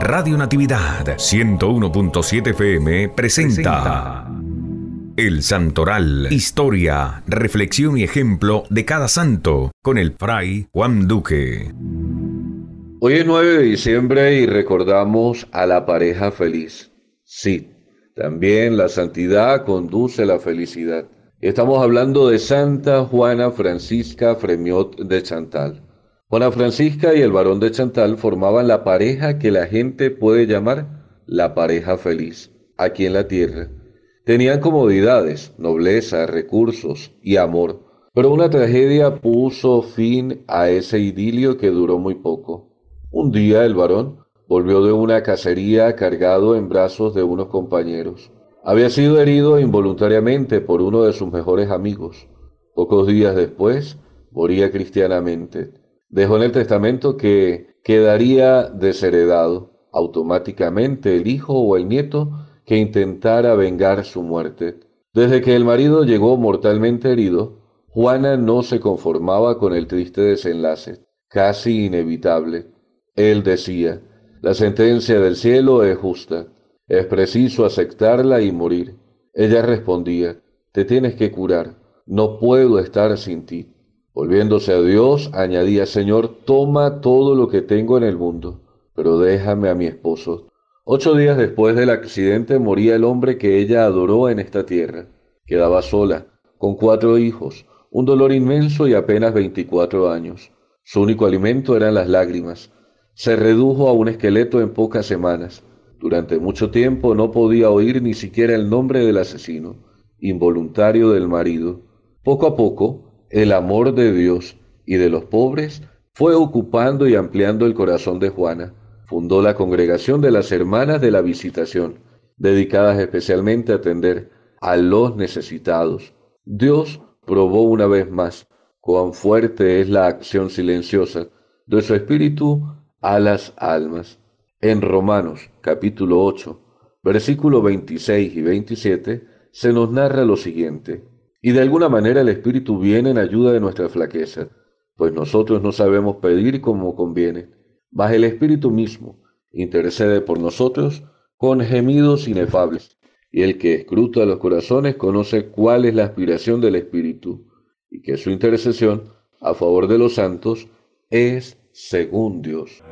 Radio Natividad 101.7 FM presenta, El Santoral, historia, reflexión y ejemplo de cada santo con el fray Juan Duque. Hoy es 9 de diciembre y recordamos a la pareja feliz. Sí, también la santidad conduce a la felicidad. Estamos hablando de Santa Juana Francisca Fremiot de Chantal. Juana Francisca y el Barón de Chantal formaban la pareja que la gente puede llamar la pareja feliz, aquí en la tierra. Tenían comodidades, nobleza, recursos y amor, pero una tragedia puso fin a ese idilio que duró muy poco. Un día el Barón volvió de una cacería cargado en brazos de unos compañeros. Había sido herido involuntariamente por uno de sus mejores amigos. Pocos días después, moría cristianamente dejó en el testamento que quedaría desheredado automáticamente el hijo o el nieto que intentara vengar su muerte. Desde que el marido llegó mortalmente herido, Juana no se conformaba con el triste desenlace, casi inevitable. Él decía, la sentencia del cielo es justa, es preciso aceptarla y morir. Ella respondía, te tienes que curar, no puedo estar sin ti. Volviéndose a Dios, añadía, Señor, toma todo lo que tengo en el mundo, pero déjame a mi esposo. Ocho días después del accidente moría el hombre que ella adoró en esta tierra. Quedaba sola, con cuatro hijos, un dolor inmenso y apenas 24 años. Su único alimento eran las lágrimas. Se redujo a un esqueleto en pocas semanas. Durante mucho tiempo no podía oír ni siquiera el nombre del asesino, involuntario del marido. Poco a poco, el amor de Dios y de los pobres, fue ocupando y ampliando el corazón de Juana. Fundó la Congregación de las Hermanas de la Visitación, dedicadas especialmente a atender a los necesitados. Dios probó una vez más cuán fuerte es la acción silenciosa de su espíritu a las almas. En Romanos capítulo 8, versículos 26 y 27 se nos narra lo siguiente. Y de alguna manera el Espíritu viene en ayuda de nuestra flaqueza, pues nosotros no sabemos pedir como conviene, mas el Espíritu mismo intercede por nosotros con gemidos inefables. Y el que escruta los corazones conoce cuál es la aspiración del Espíritu, y que su intercesión a favor de los santos es según Dios.